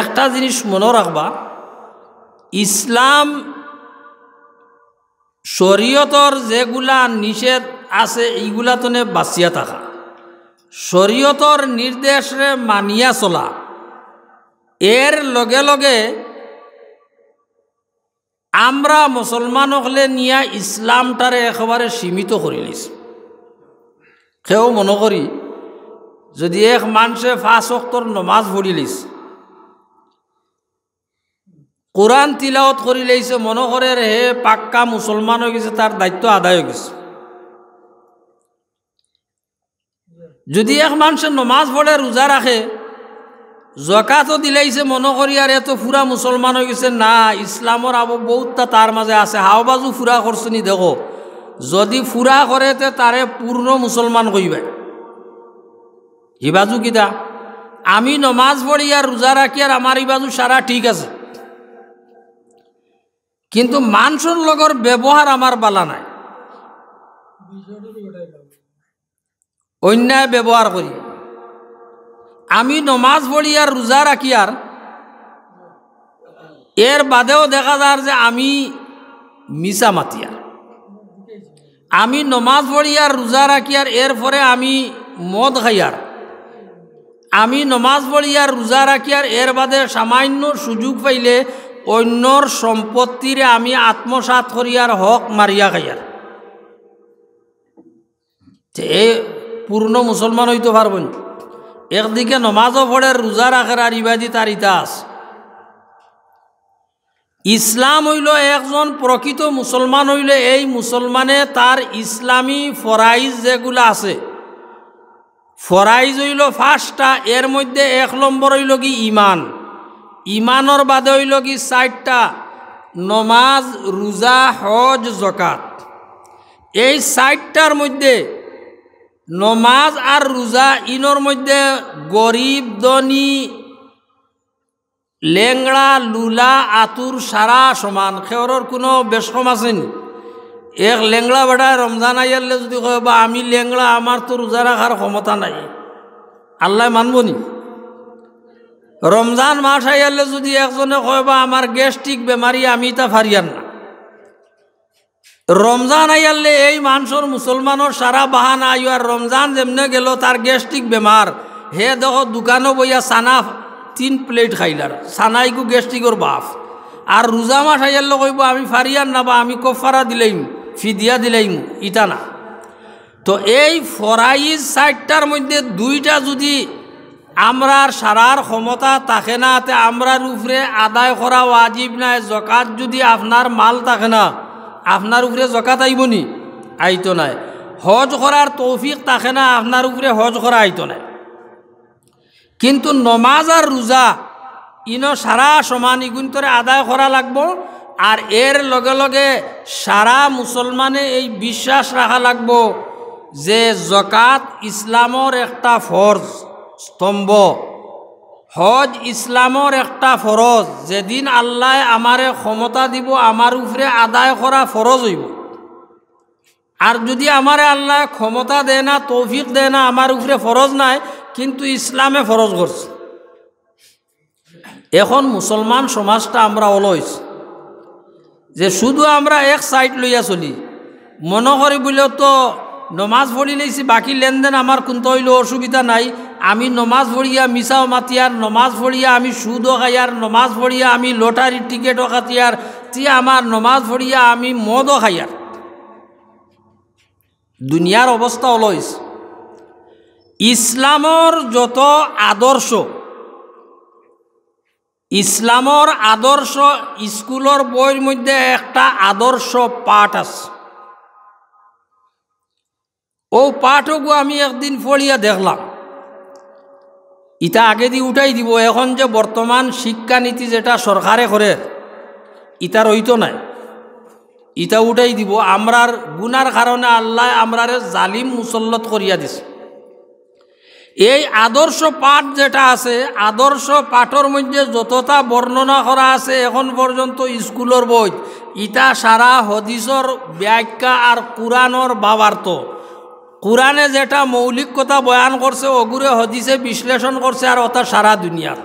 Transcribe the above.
একটা জিনিস মনে রাখবা ইসলাম শরীয়তর যেগুলা নিষেধ আছে এইগুলা তোনে বাঁচিয়া থাকা শরীয়তর নির্দেশে মানিয়া চলা এর লগে লগে আমরা মুসলমান হলে নিয়া ইসলামটারে একেবারে সীমিত করে নিছ কেউ মনে করি যদি এক মানুষে ফাঁস অক্তর নমাজ ভরিলিছ কোরআন তিলাওত করি লাইছে মনে করে হে পাক্কা মুসলমান হয়ে গেছে তার দায়িত্ব আদায় হয়ে গেছে যদি এক মানুষে নমাজ পড়ে রোজা রাখে জকাতও দিলাইছে মনে করি আর এত ফুরা মুসলমান হয়ে গেছে না ইসলামর আবু বহুতটা তার মাঝে আছে হাও বাজু ফুরা করছে নি দেখো যদি ফুরা করে তে তারে পূর্ণ মুসলমান কইবে হিবাজু কিতা আমি নমাজ পড়ি আর রোজা রাখি আর আমার ইবাজু সারা ঠিক আছে কিন্তু মানুষের লগর ব্যবহার আমার বালা নাই অন্যায় ব্যবহার করি আমি নমাজ পড়ি আর রোজা রাখি আর এর বাদেও দেখা যার যে আমি মিশা মাতিয়ার আমি নমাজ পড়ি আর রোজা রাখি আর পরে আমি মদ খাই আর আমি নমাজ পড়ি আর রোজা রাখি আর এর বাদে সামান্য সুযোগ পাইলে অন্যর সম্পত্তিরে আমি আত্মসাত করিয়ার হক মারিয়া খাইয়ার এ পূর্ণ মুসলমান হইতে পারবেন একদিকে নমাজও পড়ে রোজা রাখের আর ইবাদি তার ইতিহাস ইসলাম হইল একজন প্রকৃত মুসলমান হইলে এই মুসলমানে তার ইসলামী ফরাইজ যেগুলো আছে ফরাইজ হইল ফার্স্টটা এর মধ্যে এক নম্বর হইল কি ইমান ইমানর বাদে হইল কি চারটা নমাজ রোজা হজ জকাত এই চারটার মধ্যে নমাজ আর রোজা ইনর মধ্যে গরিব দনি লেংড়া লুলা আতুর সারা সমান খেয়র কোনো বেশম নি এক লেংড়া বেড়ায় রমজান আইয়ারলে যদি কয় বা আমি লেংড়া আমার তো রোজা রাখার ক্ষমতা নাই আল্লাহ মানব নি রমজান মাস গেলে যদি একজনে কয় বা আমার গ্যাস্ট্রিক বেমারি আমি তা ফারিয়ান না রমজান আইয়াল্লে এই মানুষের মুসলমানের সারা বাহানা আইয় আর রমজান যেমনে গেল তার গ্যাস্ট্রিক বেমার হে দেখো দোকানও বইয়া সানা তিন প্লেট খাইলার সানাইকু গ্যাস্ট্রিকর বাফ আর রোজা মাস আইয়াল্লে কইব আমি ফারিয়ান না বা আমি কফারা দিলাইম ফিদিয়া দিলাইম ইটা না তো এই ফরাইজ সাইটটার মধ্যে দুইটা যদি আমরার সারার ক্ষমতা থাকে না তে আমরার উপরে আদায় করা ওয়াজিব নাই জকাত যদি আপনার মাল থাকে না আপনার উপরে জকাত আইবনি আইতো নাই হজ করার তৌফিক থাকে না আপনার উপরে হজ করা আইতো নাই কিন্তু নমাজ আর রোজা ইনো সারা সমান ইগুণ আদায় করা লাগব আর এর লগে লগে সারা মুসলমানে এই বিশ্বাস রাখা লাগব যে জকাত ইসলামর একটা ফর্জ স্তম্ভ হজ ইসলামর একটা ফরজ যেদিন আল্লাহ আমারে ক্ষমতা দিব আমার উপরে আদায় করা ফরজ হইব আর যদি আমারে আল্লাহ ক্ষমতা দেয় না তৌফিক দেয় না আমার উপরে ফরজ নাই কিন্তু ইসলামে ফরজ করছে এখন মুসলমান সমাজটা আমরা অলস যে শুধু আমরা এক সাইড লইয়া চলি মনে করি বলে তো নমাজ ভরি লইছি বাকি লেনদেন আমার কোনো হইল অসুবিধা নাই আমি নমাজ ভরিয়া মিশাও মাতিয়ার নমাজ ভরিয়া আমি সুদও খাইয়ার নমাজ ভরিয়া আমি লটারির টিকিটও খাতিয়ার তি আমার নমাজ ভরিয়া আমি মদও খাইয়ার দুনিয়ার অবস্থা অলইস ইসলামর যত আদর্শ ইসলামর আদর্শ স্কুলের বইয়ের মধ্যে একটা আদর্শ পাঠ আছে ও পাঠকও আমি একদিন ফলিয়া দেখলাম ইটা আগে দিয়ে উঠাই দিব এখন যে বর্তমান শিক্ষানীতি যেটা সরকারে করে ইটা হইতো নাই ইটা উঠাই দিব আমরার গুনার কারণে আল্লাহ আমরারে জালিম মুসল্লত করিয়া দিছে এই আদর্শ পাঠ যেটা আছে আদর্শ পাঠর মধ্যে যতটা বর্ণনা করা আছে এখন পর্যন্ত স্কুলের বই ইটা সারা হদিসর ব্যাখ্যা আর কোরআনর বাবার্থ কোরআনে যেটা মৌলিক কথা বয়ান করছে অগুরে হদিসে বিশ্লেষণ করছে আর ওটা সারা দুনিয়ার